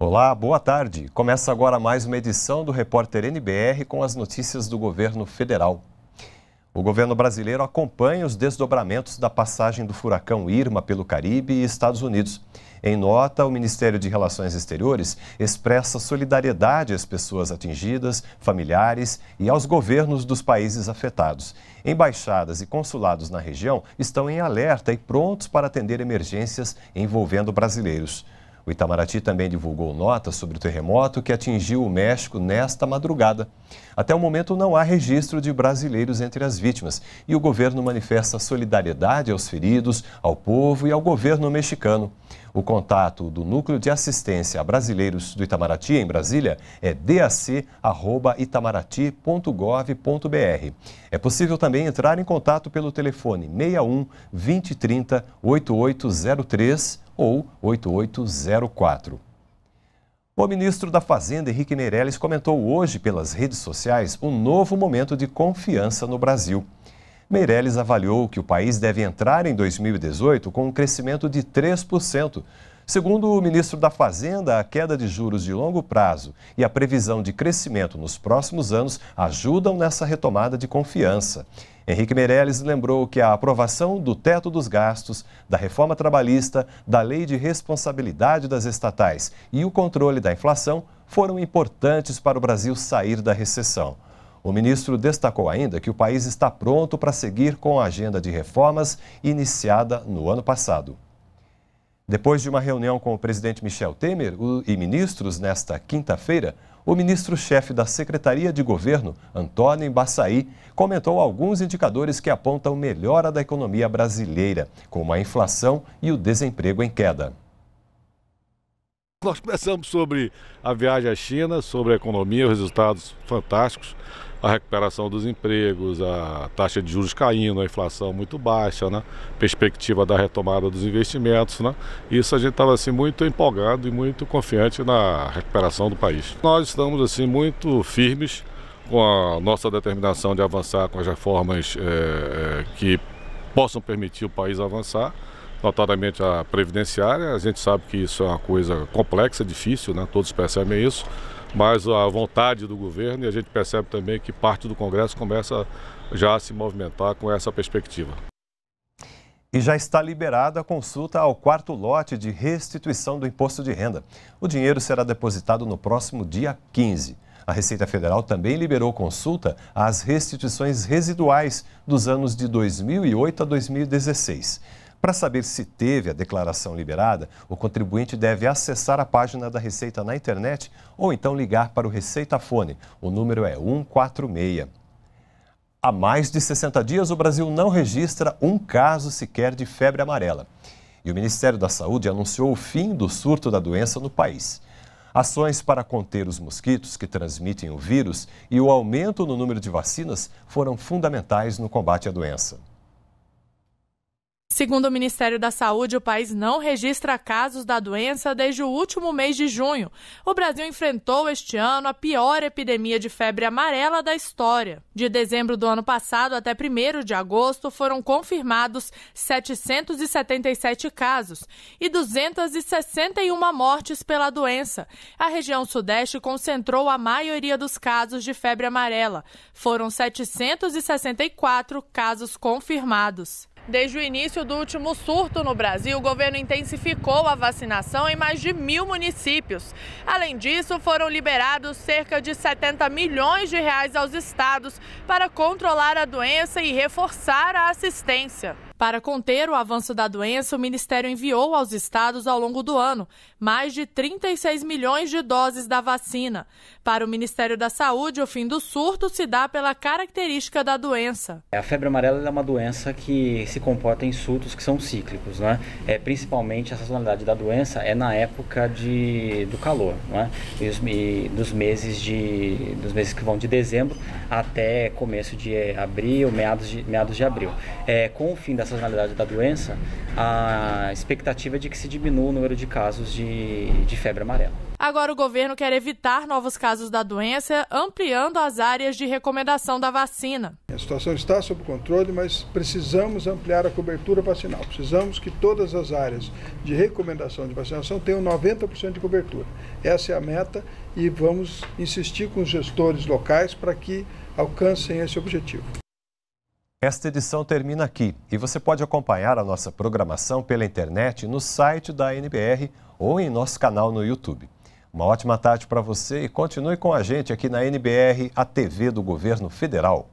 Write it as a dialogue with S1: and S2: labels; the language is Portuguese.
S1: Olá, boa tarde. Começa agora mais uma edição do Repórter NBR com as notícias do governo federal. O governo brasileiro acompanha os desdobramentos da passagem do furacão Irma pelo Caribe e Estados Unidos. Em nota, o Ministério de Relações Exteriores expressa solidariedade às pessoas atingidas, familiares e aos governos dos países afetados. Embaixadas e consulados na região estão em alerta e prontos para atender emergências envolvendo brasileiros. O Itamaraty também divulgou nota sobre o terremoto que atingiu o México nesta madrugada. Até o momento não há registro de brasileiros entre as vítimas e o governo manifesta solidariedade aos feridos, ao povo e ao governo mexicano. O contato do Núcleo de Assistência a Brasileiros do Itamaraty em Brasília é dac@itamaraty.gov.br. É possível também entrar em contato pelo telefone 61 2030 8803 ou 8804. O ministro da Fazenda, Henrique Meirelles, comentou hoje pelas redes sociais um novo momento de confiança no Brasil. Meirelles avaliou que o país deve entrar em 2018 com um crescimento de 3%. Segundo o ministro da Fazenda, a queda de juros de longo prazo e a previsão de crescimento nos próximos anos ajudam nessa retomada de confiança. Henrique Meirelles lembrou que a aprovação do teto dos gastos, da reforma trabalhista, da lei de responsabilidade das estatais e o controle da inflação foram importantes para o Brasil sair da recessão. O ministro destacou ainda que o país está pronto para seguir com a agenda de reformas iniciada no ano passado. Depois de uma reunião com o presidente Michel Temer e ministros nesta quinta-feira, o ministro-chefe da Secretaria de Governo, Antônio Embaçaí, comentou alguns indicadores que apontam melhora da economia brasileira, como a inflação e o desemprego em queda.
S2: Nós começamos sobre a viagem à China, sobre a economia, os resultados fantásticos, a recuperação dos empregos, a taxa de juros caindo, a inflação muito baixa, né? perspectiva da retomada dos investimentos. Né? Isso a gente estava assim, muito empolgado e muito confiante na recuperação do país. Nós estamos assim muito firmes com a nossa determinação de avançar com as reformas é, que possam permitir o país avançar notadamente a previdenciária. A gente sabe que isso é uma coisa complexa, difícil, né? todos percebem isso, mas a vontade do governo e a gente percebe também que parte do Congresso começa já a se movimentar com essa perspectiva.
S1: E já está liberada a consulta ao quarto lote de restituição do imposto de renda. O dinheiro será depositado no próximo dia 15. A Receita Federal também liberou consulta às restituições residuais dos anos de 2008 a 2016. Para saber se teve a declaração liberada, o contribuinte deve acessar a página da Receita na internet ou então ligar para o Receita Fone. O número é 146. Há mais de 60 dias, o Brasil não registra um caso sequer de febre amarela. E o Ministério da Saúde anunciou o fim do surto da doença no país. Ações para conter os mosquitos que transmitem o vírus e o aumento no número de vacinas foram fundamentais no combate à doença.
S3: Segundo o Ministério da Saúde, o país não registra casos da doença desde o último mês de junho. O Brasil enfrentou este ano a pior epidemia de febre amarela da história. De dezembro do ano passado até 1 de agosto foram confirmados 777 casos e 261 mortes pela doença. A região Sudeste concentrou a maioria dos casos de febre amarela. Foram 764 casos confirmados. Desde o início do último surto no Brasil, o governo intensificou a vacinação em mais de mil municípios. Além disso, foram liberados cerca de 70 milhões de reais aos estados para controlar a doença e reforçar a assistência. Para conter o avanço da doença, o Ministério enviou aos estados ao longo do ano mais de 36 milhões de doses da vacina. Para o Ministério da Saúde, o fim do surto se dá pela característica da doença.
S2: A febre amarela é uma doença que se comporta em surtos que são cíclicos, né? É, principalmente a sazonalidade da doença é na época de, do calor, né? E, os, e dos meses de dos meses que vão de dezembro até começo de abril, meados de, meados de abril. É, com o fim da sazonalidade da doença, a expectativa é de que se diminua o número de casos de, de febre amarela.
S3: Agora o governo quer evitar novos casos da doença, ampliando as áreas de recomendação da vacina.
S2: A situação está sob controle, mas precisamos ampliar a cobertura vacinal. Precisamos que todas as áreas de recomendação de vacinação tenham 90% de cobertura. Essa é a meta e vamos insistir com os gestores locais para que alcancem esse objetivo.
S1: Esta edição termina aqui e você pode acompanhar a nossa programação pela internet no site da NBR ou em nosso canal no YouTube. Uma ótima tarde para você e continue com a gente aqui na NBR, a TV do Governo Federal.